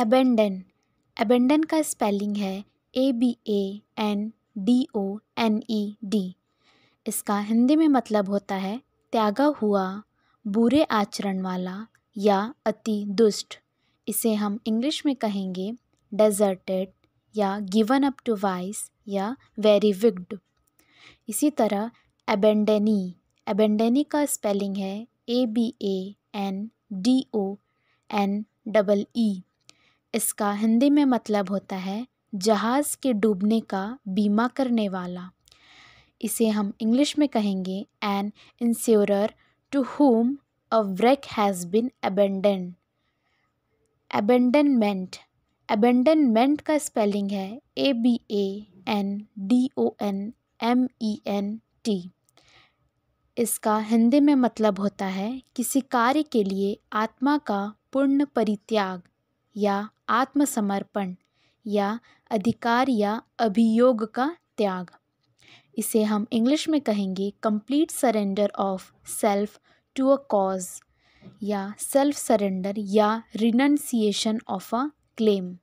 abandon abandon का spelling है A B A N D O N E D इसका हिंदी में मतलब होता है त्यागा हुआ बुरे आचरण वाला या अति दुष्ट इसे हम इंग्लिश में कहेंगे डेजर्टेड या गिवन अप टू वाइस या वेरी विग्ड इसी तरह एबेंडनी एबेंडनी का स्पेलिंग है A B A N D O N double E इसका हिंदी में मतलब होता है जहाज़ के डूबने का बीमा करने वाला इसे हम इंग्लिश में कहेंगे an insurer to whom a wreck has been abandon abandonment abandonment का स्पेलिंग है A B A N D O N M E N T इसका हिंदी में मतलब होता है किसी कार्य के लिए आत्मा का पूर्ण परित्याग या आत्मसमर्पण या अधिकार या अभियोग का त्याग इसे हम इंग्लिश में कहेंगे complete surrender of self to a cause या सेल्फ सरेंडर या रिनन्सिएशन ऑफ अ क्लेम